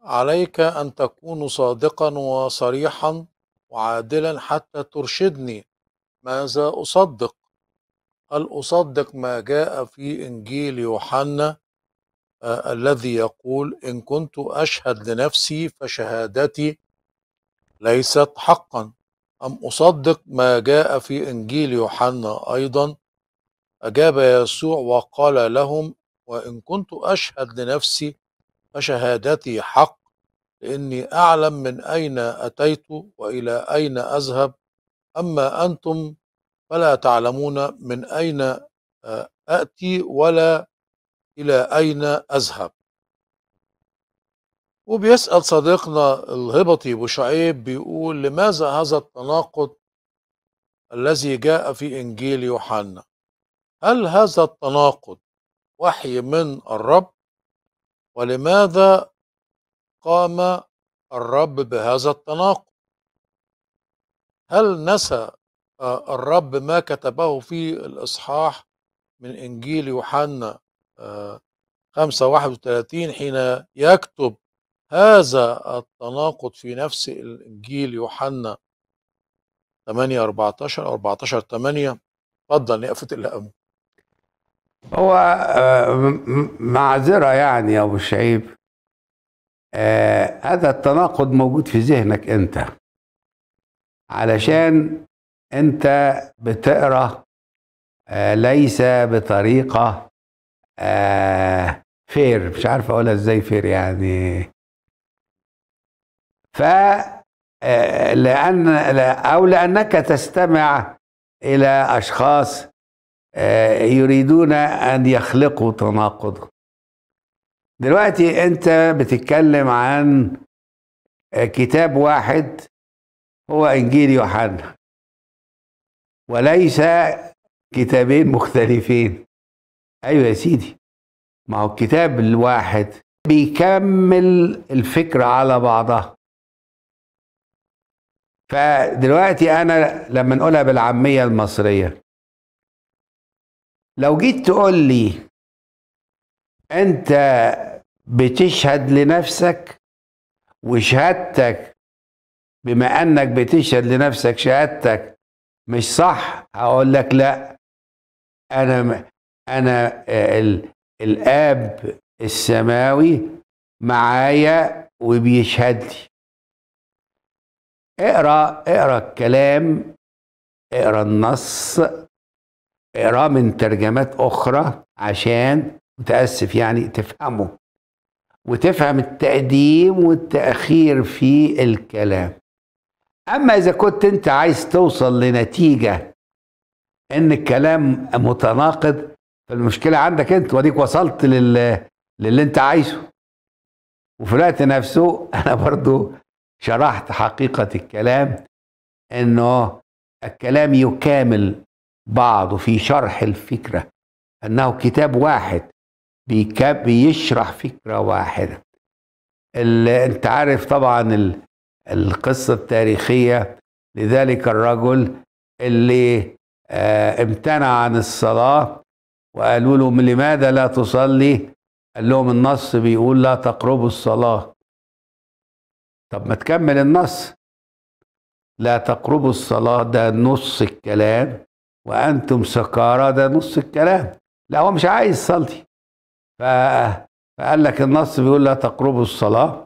عليك أن تكون صادقا وصريحا وعادلا حتى ترشدني ماذا أصدق هل أصدق ما جاء في إنجيل يوحنا آه الذي يقول إن كنت أشهد لنفسي فشهادتي ليست حقا أم أصدق ما جاء في إنجيل يوحنا أيضا أجاب يسوع وقال لهم وإن كنت أشهد لنفسي فشهادتي حق لإني أعلم من أين أتيت وإلى أين أذهب أما أنتم فلا تعلمون من أين أأتي آه، ولا إلى أين أذهب وبيسأل صديقنا الهبطي بشعيب بيقول لماذا هذا التناقض الذي جاء في إنجيل يوحنا هل هذا التناقض وحي من الرب ولماذا قام الرب بهذا التناقض هل نسى آه، الرب ما كتبه في الإصحاح من إنجيل يوحنا آه، خمسة واحد وثلاثين حين يكتب هذا التناقض في نفس الإنجيل يوحنا ثمانية أربعتاشر أربعتاشر ثمانية يا نقفت الهام هو آه، معذرة يعني يا أبو شعيب هذا التناقض موجود في ذهنك أنت علشان انت بتقرا آه، ليس بطريقه فير آه، مش عارف اقولها ازاي فير يعني ف آه، لان او لانك تستمع الى اشخاص يريدون ان يخلقوا تناقضا دلوقتي انت بتتكلم عن كتاب واحد هو انجيل يوحنا وليس كتابين مختلفين ايوه يا سيدي ما هو الكتاب الواحد بيكمل الفكرة على بعضها فدلوقتي أنا لما نقولها بالعامية المصرية لو جيت تقول لي أنت بتشهد لنفسك وشهادتك بما أنك بتشهد لنفسك شهادتك مش صح هقول لك لا انا انا آه، الاب السماوي معايا وبيشهد لي اقرا اقرا الكلام اقرا النص اقرا من ترجمات اخرى عشان متاسف يعني تفهمه وتفهم التقديم والتاخير في الكلام اما اذا كنت انت عايز توصل لنتيجه ان الكلام متناقض فالمشكله عندك انت وديك وصلت لل... للي انت عايزه وفي الوقت نفسه انا برضو شرحت حقيقه الكلام انه الكلام يكامل بعضه في شرح الفكره انه كتاب واحد بيشرح فكره واحده انت عارف طبعا القصة التاريخية لذلك الرجل اللي آه، امتنع عن الصلاة وقالوا له لماذا لا تصلي قال لهم النص بيقول لا تقربوا الصلاة طب ما تكمل النص لا تقربوا الصلاة ده نص الكلام وأنتم سكارى ده نص الكلام لا هو مش عايز صلي فقال لك النص بيقول لا تقربوا الصلاة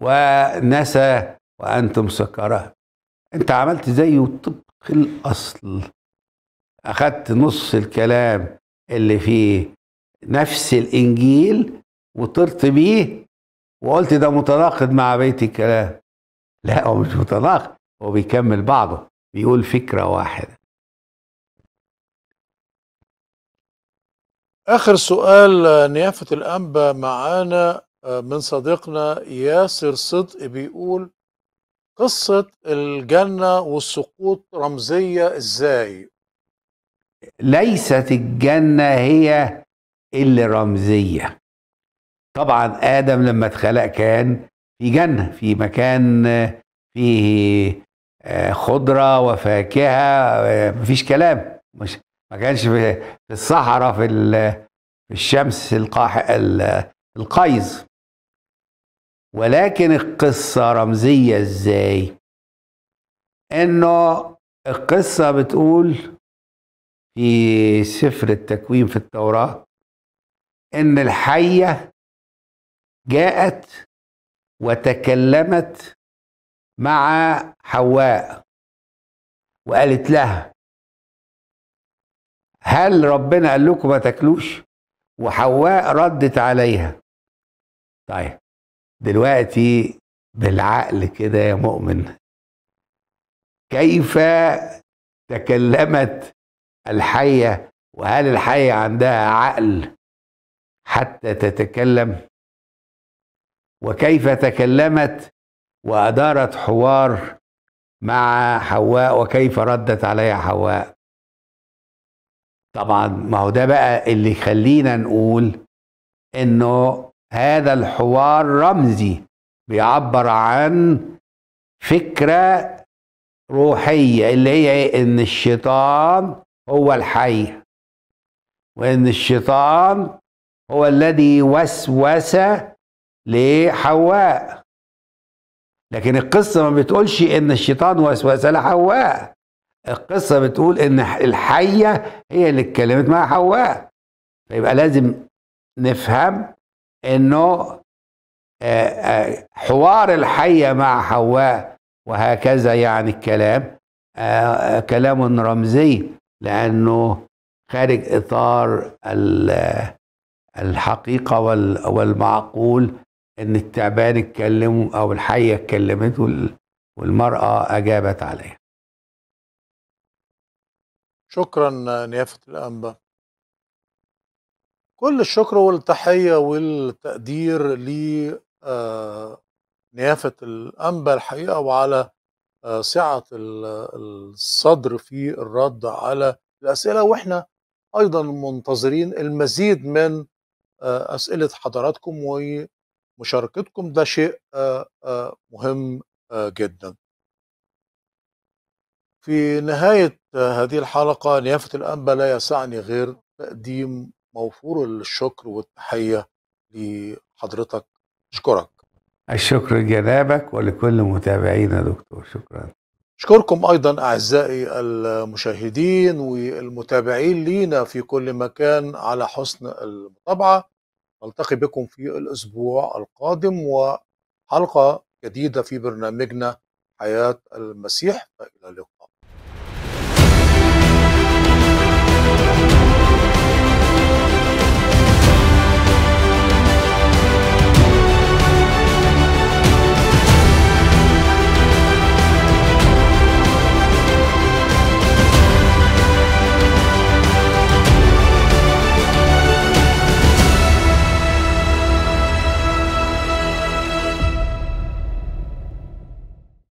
ونسى وأنتم سكران أنت عملت زيه طبق الأصل اخذت نص الكلام اللي فيه نفس الإنجيل وطرت بيه وقلت ده متناقض مع بيت الكلام لا هو مش متناقض هو بيكمل بعضه بيقول فكرة واحدة آخر سؤال نيافة الأنبا معانا من صديقنا ياسر صدق بيقول قصة الجنة والسقوط رمزية ازاي؟ ليست الجنة هي اللي رمزية طبعا آدم لما اتخلق كان في جنة في مكان فيه آه، خضرة وفاكهة آه، مفيش كلام مش ما كانش في الصحراء في الشمس القاح القيظ ولكن القصة رمزية ازاي انه القصة بتقول في سفر التكوين في التوراة ان الحية جاءت وتكلمت مع حواء وقالت لها هل ربنا قال لكم ما تاكلوش وحواء ردت عليها طيب دلوقتي بالعقل كده يا مؤمن كيف تكلمت الحيه وهل الحيه عندها عقل حتى تتكلم وكيف تكلمت وادارت حوار مع حواء وكيف ردت عليها حواء طبعا ما هو ده بقى اللي يخلينا نقول انه هذا الحوار رمزي بيعبر عن فكرة روحية اللي هي إن الشيطان هو الحي وإن الشيطان هو الذي وسوس لحواء لكن القصة ما بتقولش إن الشيطان وسوس لحواء القصة بتقول إن الحية هي اللي اتكلمت مع حواء فيبقى لازم نفهم انه آه، آه، حوار الحية مع حواء وهكذا يعني الكلام آه، كلام رمزي لأنه خارج إطار الحقيقة والمعقول إن التعبان اتكلم أو الحية اتكلمت والمرأة أجابت عليها شكرا نيافة الأنبا كل الشكر والتحية والتقدير لنيافة آه، الأنبا الحقيقة وعلى آه، سعة الصدر في الرد على الأسئلة وإحنا أيضا منتظرين المزيد من آه، أسئلة حضراتكم ومشاركتكم ده شيء مهم جدا في نهاية هذه الحلقة نيافة الأنبا لا يسعني غير تقديم موفور الشكر والتحية لحضرتك أشكرك الشكر لجنابك ولكل متابعينا يا دكتور شكرا أشكركم أيضا أعزائي المشاهدين والمتابعين لينا في كل مكان على حسن المتابعة نلتقي بكم في الأسبوع القادم وحلقة جديدة في برنامجنا حياة المسيح الى اللقاء